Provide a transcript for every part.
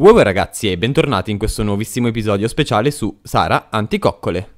Wow ragazzi e bentornati in questo nuovissimo episodio speciale su Sara Anticoccole.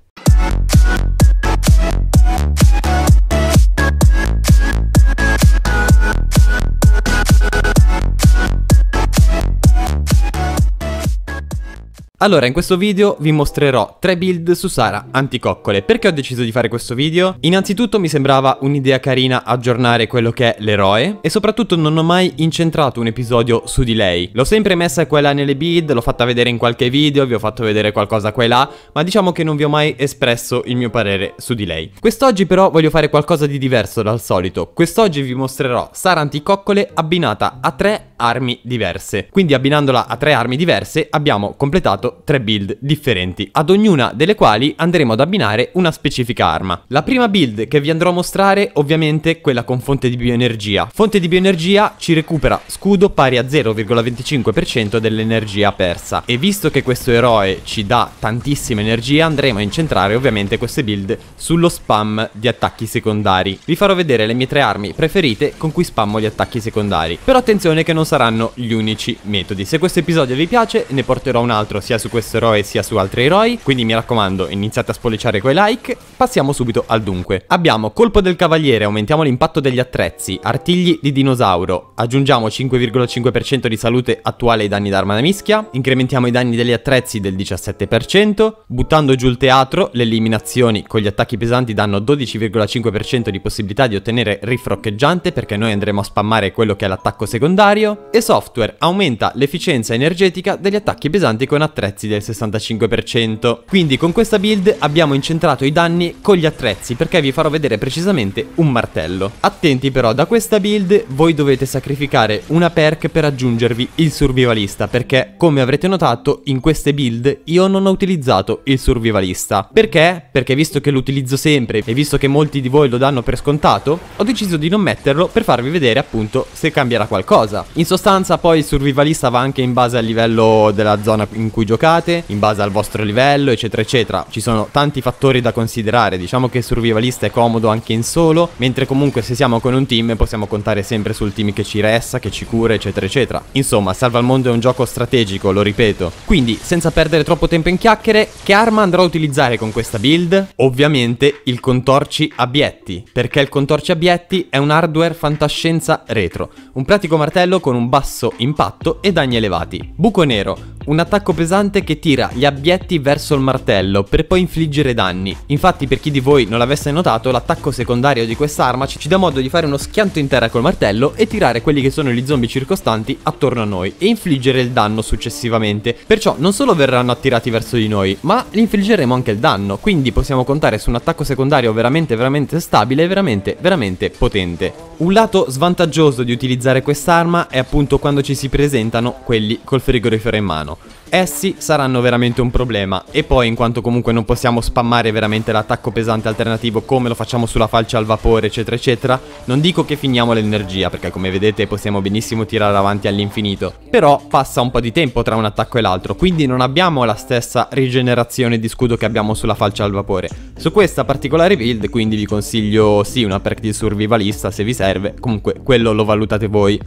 Allora in questo video vi mostrerò tre build su Sara anticoccole Perché ho deciso di fare questo video? Innanzitutto mi sembrava un'idea carina aggiornare quello che è l'eroe E soprattutto non ho mai incentrato un episodio su di lei L'ho sempre messa quella nelle build, l'ho fatta vedere in qualche video, vi ho fatto vedere qualcosa qua e là Ma diciamo che non vi ho mai espresso il mio parere su di lei Quest'oggi però voglio fare qualcosa di diverso dal solito Quest'oggi vi mostrerò Sara anticoccole abbinata a tre armi diverse. Quindi abbinandola a tre armi diverse abbiamo completato tre build differenti, ad ognuna delle quali andremo ad abbinare una specifica arma. La prima build che vi andrò a mostrare ovviamente quella con fonte di bioenergia. Fonte di bioenergia ci recupera scudo pari a 0,25% dell'energia persa e visto che questo eroe ci dà tantissima energia andremo a incentrare ovviamente queste build sullo spam di attacchi secondari. Vi farò vedere le mie tre armi preferite con cui spammo gli attacchi secondari. Però attenzione che non saranno gli unici metodi. Se questo episodio vi piace ne porterò un altro sia su questo eroe sia su altri eroi, quindi mi raccomando iniziate a spolliciare quei like. Passiamo subito al dunque. Abbiamo colpo del cavaliere, aumentiamo l'impatto degli attrezzi, artigli di dinosauro, aggiungiamo 5,5% di salute attuale ai danni d'arma da mischia, incrementiamo i danni degli attrezzi del 17%, buttando giù il teatro, le eliminazioni con gli attacchi pesanti danno 12,5% di possibilità di ottenere rifroccheggiante perché noi andremo a spammare quello che è l'attacco secondario, e software aumenta l'efficienza energetica degli attacchi pesanti con attrezzi del 65%. Quindi con questa build abbiamo incentrato i danni con gli attrezzi perché vi farò vedere precisamente un martello. Attenti però, da questa build voi dovete sacrificare una perk per aggiungervi il survivalista perché come avrete notato in queste build io non ho utilizzato il survivalista. Perché? Perché visto che l'utilizzo sempre e visto che molti di voi lo danno per scontato, ho deciso di non metterlo per farvi vedere appunto se cambierà qualcosa. Insomma sostanza poi il survivalista va anche in base al livello della zona in cui giocate, in base al vostro livello, eccetera, eccetera. Ci sono tanti fattori da considerare, diciamo che il survivalista è comodo anche in solo, mentre comunque se siamo con un team possiamo contare sempre sul team che ci resta, che ci cura, eccetera, eccetera. Insomma, Salva al Mondo è un gioco strategico, lo ripeto. Quindi, senza perdere troppo tempo in chiacchiere, che arma andrò a utilizzare con questa build? Ovviamente il contorci abietti, perché il contorci abietti è un hardware fantascienza retro, un pratico martello con con un basso impatto e danni elevati. Buco nero, un attacco pesante che tira gli abietti verso il martello per poi infliggere danni. Infatti per chi di voi non l'avesse notato, l'attacco secondario di quest'arma ci dà modo di fare uno schianto in terra col martello e tirare quelli che sono gli zombie circostanti attorno a noi e infliggere il danno successivamente. Perciò non solo verranno attirati verso di noi, ma gli infliggeremo anche il danno, quindi possiamo contare su un attacco secondario veramente veramente stabile e veramente veramente potente. Un lato svantaggioso di utilizzare quest'arma è appunto quando ci si presentano quelli col frigorifero in mano mano. Essi saranno veramente un problema e poi in quanto comunque non possiamo spammare veramente l'attacco pesante alternativo come lo facciamo sulla falce al vapore eccetera eccetera, non dico che finiamo l'energia perché come vedete possiamo benissimo tirare avanti all'infinito, però passa un po' di tempo tra un attacco e l'altro, quindi non abbiamo la stessa rigenerazione di scudo che abbiamo sulla falce al vapore. Su questa particolare build quindi vi consiglio sì una perk di survivalista se vi serve, comunque quello lo valutate voi.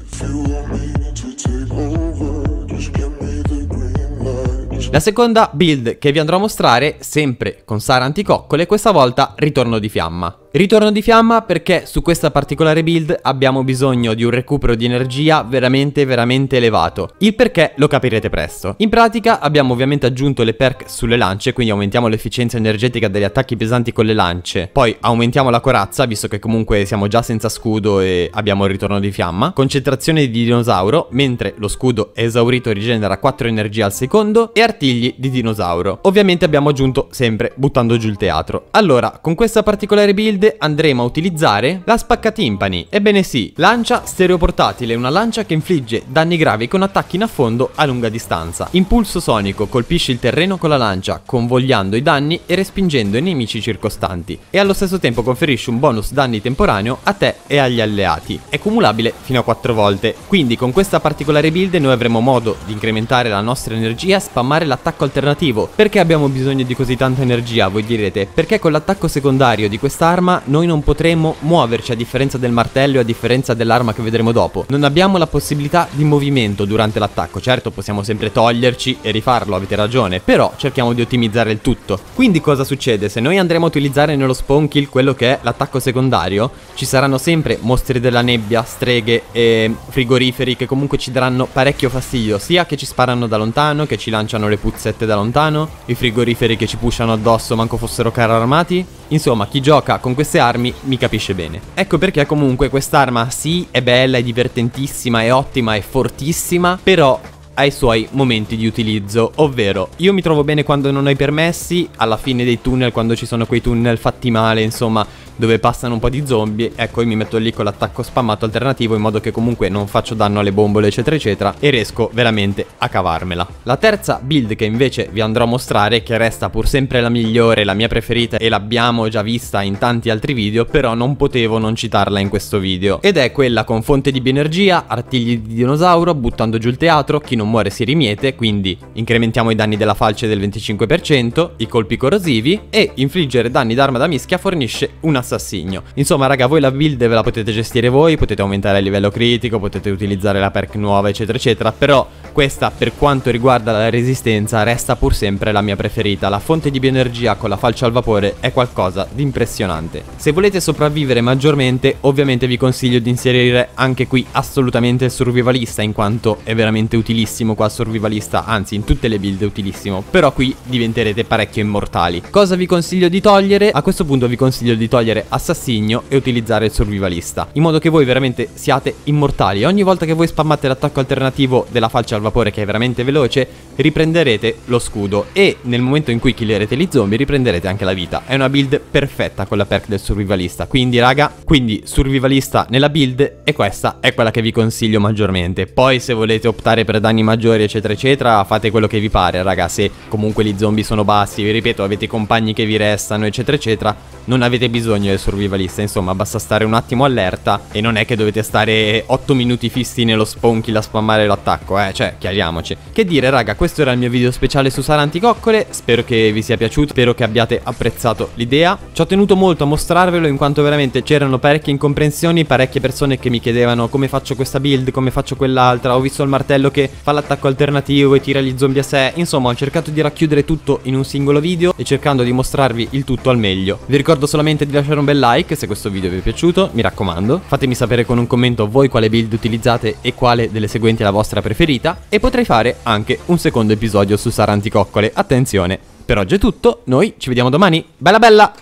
La seconda build che vi andrò a mostrare, sempre con Sara Anticoccole, questa volta ritorno di fiamma. Ritorno di fiamma perché su questa particolare build abbiamo bisogno di un recupero di energia veramente veramente elevato. Il perché lo capirete presto. In pratica abbiamo ovviamente aggiunto le perk sulle lance, quindi aumentiamo l'efficienza energetica degli attacchi pesanti con le lance. Poi aumentiamo la corazza, visto che comunque siamo già senza scudo e abbiamo il ritorno di fiamma. Concentrazione di dinosauro, mentre lo scudo è esaurito rigenera 4 energie al secondo. E artigli di dinosauro. Ovviamente abbiamo aggiunto sempre buttando giù il teatro. Allora, con questa particolare build Creed andremo a utilizzare la spaccatimpani. Ebbene sì, lancia stereoportatile, una lancia che infligge danni gravi con attacchi in affondo a lunga distanza. Impulso sonico colpisce il terreno con la lancia, convogliando i danni e respingendo i nemici circostanti e allo stesso tempo conferisce un bonus danni temporaneo a te e agli alleati. È cumulabile fino a 4 volte, quindi con questa particolare build noi avremo modo di incrementare la nostra energia e spammare l'attacco alternativo. Perché abbiamo bisogno di così tanta energia, voi direte? Perché con l'attacco secondario di quest'arma l'arma noi non potremo muoverci a differenza del martello e a differenza dell'arma che vedremo dopo. Non abbiamo la possibilità di movimento durante l'attacco, certo possiamo sempre toglierci e rifarlo, avete ragione, però cerchiamo di ottimizzare il tutto. Quindi cosa succede? Se noi andremo a utilizzare nello spawn kill quello che è l'attacco secondario, ci saranno sempre mostri della nebbia, streghe e frigoriferi che comunque ci daranno parecchio fastidio, sia che ci sparano da lontano, che ci lanciano le puzzette da lontano, i frigoriferi che ci pushano addosso manco fossero carri armati, Insomma, chi gioca con queste armi mi capisce bene. Ecco perché comunque quest'arma sì è bella, è divertentissima, è ottima, è fortissima, però ai suoi momenti di utilizzo, ovvero io mi trovo bene quando non ho i permessi, alla fine dei tunnel, quando ci sono quei tunnel fatti male, insomma, dove passano un po' di zombie, ecco io mi metto lì con l'attacco spammato alternativo in modo che comunque non faccio danno alle bombole eccetera eccetera e riesco veramente a cavarmela. La terza build che invece vi andrò a mostrare, che resta pur sempre la migliore, la mia preferita e l'abbiamo già vista in tanti altri video, però non potevo non citarla in questo video, ed è quella con fonte di bioenergia, artigli di dinosauro, buttando giù il teatro, chi non muore si rimiete, quindi incrementiamo i danni della falce del 25%, i colpi corrosivi e infliggere danni d'arma da mischia fornisce una assassino. Insomma raga voi la build ve la potete gestire voi, potete aumentare il livello critico, potete utilizzare la perk nuova eccetera eccetera, però questa per quanto riguarda la resistenza resta pur sempre la mia preferita, la fonte di bioenergia con la falcia al vapore è qualcosa di impressionante. Se volete sopravvivere maggiormente ovviamente vi consiglio di inserire anche qui assolutamente il survivalista in quanto è veramente utilissimo qua survivalista, anzi in tutte le build è utilissimo, però qui diventerete parecchio immortali. Cosa vi consiglio di togliere? A questo punto vi consiglio di togliere scegliere assassino e utilizzare il survivalista, in modo che voi veramente siate immortali. Ogni volta che voi spammate l'attacco alternativo della falce al vapore che è veramente veloce, riprenderete lo scudo e nel momento in cui killerete gli zombie riprenderete anche la vita. È una build perfetta con la perk del survivalista, quindi raga, quindi survivalista nella build e questa è quella che vi consiglio maggiormente. Poi se volete optare per danni maggiori eccetera eccetera, fate quello che vi pare raga, se comunque gli zombie sono bassi, vi ripeto, avete compagni che vi restano eccetera eccetera, non avete bisogno bisogno del survivalista, insomma basta stare un attimo allerta e non è che dovete stare 8 minuti fissi nello spawn a spammare l'attacco, eh, cioè chiariamoci. Che dire raga, questo era il mio video speciale su Sara Anticoccole, spero che vi sia piaciuto, spero che abbiate apprezzato l'idea. Ci ho tenuto molto a mostrarvelo in quanto veramente c'erano parecchie incomprensioni, parecchie persone che mi chiedevano come faccio questa build, come faccio quell'altra, ho visto il martello che fa l'attacco alternativo e tira gli zombie a sé, insomma ho cercato di racchiudere tutto in un singolo video e cercando di mostrarvi il tutto al meglio. Vi ricordo solamente di lasciare lasciare un bel like se questo video vi è piaciuto, mi raccomando. Fatemi sapere con un commento voi quale build utilizzate e quale delle seguenti è la vostra preferita. E potrei fare anche un secondo episodio su Sara Anticoccole. attenzione. Per oggi è tutto, noi ci vediamo domani. Bella bella!